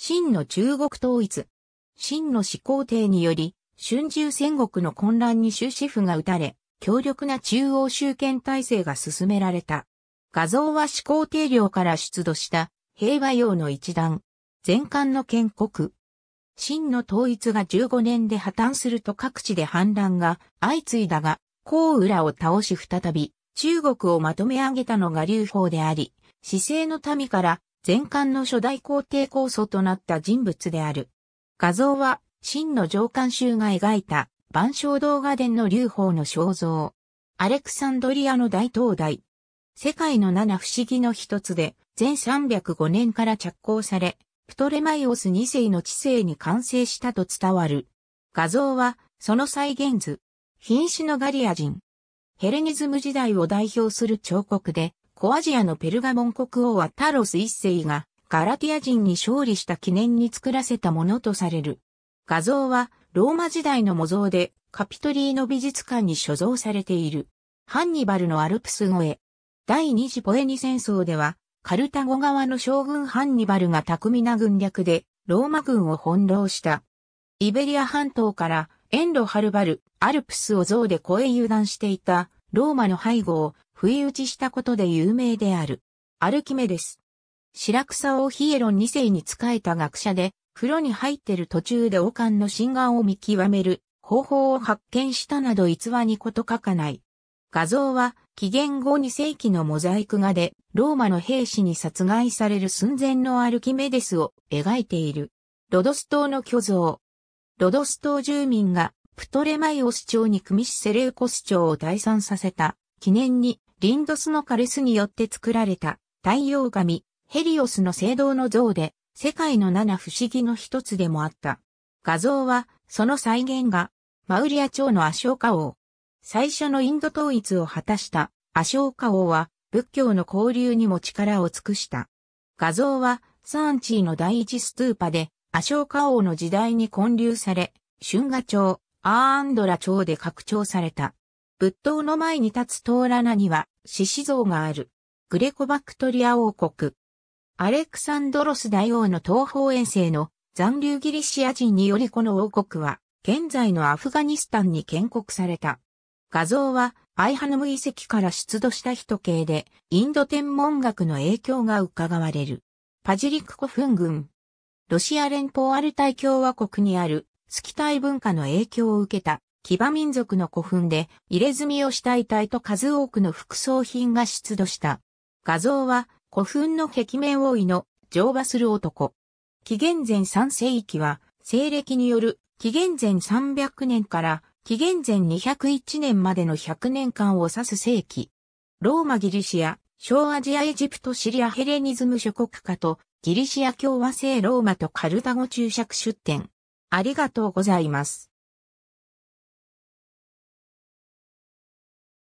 真の中国統一。真の始皇帝により、春秋戦国の混乱に終止符が打たれ、強力な中央集権体制が進められた。画像は始皇帝領から出土した平和用の一段。全漢の建国。真の統一が15年で破綻すると各地で反乱が相次いだが、高浦を倒し再び中国をまとめ上げたのが劉邦であり、市政の民から前館の初代皇帝構想となった人物である。画像は、真の上官衆が描いた、万象動画伝の流法の肖像。アレクサンドリアの大灯台。世界の七不思議の一つで、全305年から着工され、プトレマイオス2世の知性に完成したと伝わる。画像は、その再現図。品種のガリア人。ヘレニズム時代を代表する彫刻で、小アジアのペルガモン国王はタロス一世がガラティア人に勝利した記念に作らせたものとされる。画像はローマ時代の模造でカピトリーの美術館に所蔵されている。ハンニバルのアルプス越え。第二次ポエニ戦争では、カルタゴ側の将軍ハンニバルが巧みな軍略で、ローマ軍を翻弄した。イベリア半島から、遠路はるばる、アルプスを象で越え油断していた、ローマの背後を不意打ちしたことで有名である。アルキメデス。白草をヒエロン2世に仕えた学者で、風呂に入ってる途中で王冠の心眼を見極める方法を発見したなど逸話にこと書かない。画像は紀元後2世紀のモザイク画でローマの兵士に殺害される寸前のアルキメデスを描いている。ロドス島の巨像。ロドス島住民がプトレマイオス町にクミシセレウコス町を退散させた記念にリンドスのカルスによって作られた太陽神、ヘリオスの聖堂の像で、世界の七不思議の一つでもあった。画像は、その再現が、マウリア朝のアショーカ王。最初のインド統一を果たしたアショーカ王は、仏教の交流にも力を尽くした。画像は、サーンチーの第一ストゥーパで、アショーカ王の時代に混流され、春画朝、アーンドラ朝で拡張された。仏塔の前に立つ塔ラナには獅子像がある。グレコバクトリア王国。アレクサンドロス大王の東方遠征の残留ギリシア人によりこの王国は現在のアフガニスタンに建国された。画像はアイハヌム遺跡から出土した人形でインド天文学の影響が伺われる。パジリク古墳群。ロシア連邦アルタイ共和国にあるスキタイ文化の影響を受けた騎馬民族の古墳で入れ墨をした遺体と数多くの副葬品が出土した。画像は古墳の壁面多いの乗馬する男。紀元前3世紀は西暦による紀元前300年から紀元前201年までの100年間を指す世紀。ローマギリシア、小アジアエジプトシリアヘレニズム諸国家とギリシア共和制ローマとカルタゴ注釈出典。ありがとうございます。